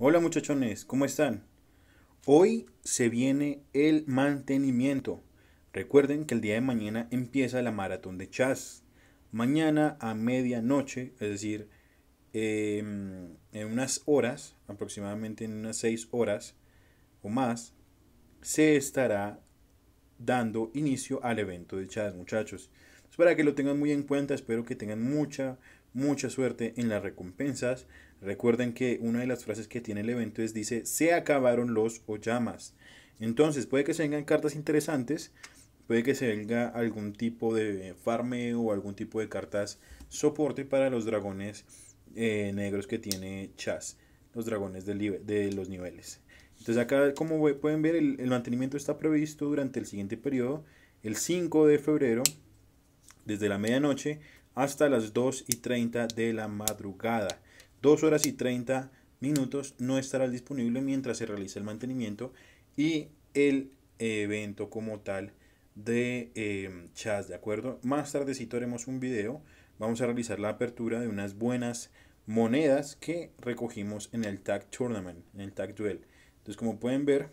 Hola muchachones, ¿cómo están? Hoy se viene el mantenimiento. Recuerden que el día de mañana empieza la maratón de chas. Mañana a medianoche, es decir, em, en unas horas, aproximadamente en unas 6 horas o más, se estará dando inicio al evento de chas, muchachos. Espero para que lo tengan muy en cuenta, espero que tengan mucha mucha suerte en las recompensas. Recuerden que una de las frases que tiene el evento es dice, se acabaron los Oyamas. Entonces puede que se vengan cartas interesantes, puede que se venga algún tipo de farmeo o algún tipo de cartas soporte para los dragones eh, negros que tiene Chas, los dragones del, de los niveles. Entonces acá como pueden ver el, el mantenimiento está previsto durante el siguiente periodo, el 5 de febrero desde la medianoche hasta las 2 y 30 de la madrugada. 2 horas y 30 minutos no estará disponible mientras se realiza el mantenimiento y el evento como tal de eh, chas, ¿de acuerdo? Más si haremos un video. Vamos a realizar la apertura de unas buenas monedas que recogimos en el Tag Tournament, en el Tag Duel. Entonces, como pueden ver,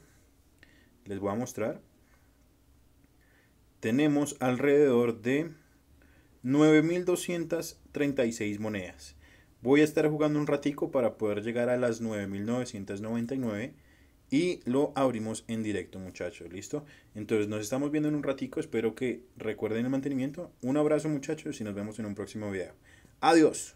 les voy a mostrar. Tenemos alrededor de 9.236 monedas. Voy a estar jugando un ratico para poder llegar a las 9.999 y lo abrimos en directo muchachos, ¿listo? Entonces nos estamos viendo en un ratico, espero que recuerden el mantenimiento. Un abrazo muchachos y nos vemos en un próximo video. Adiós.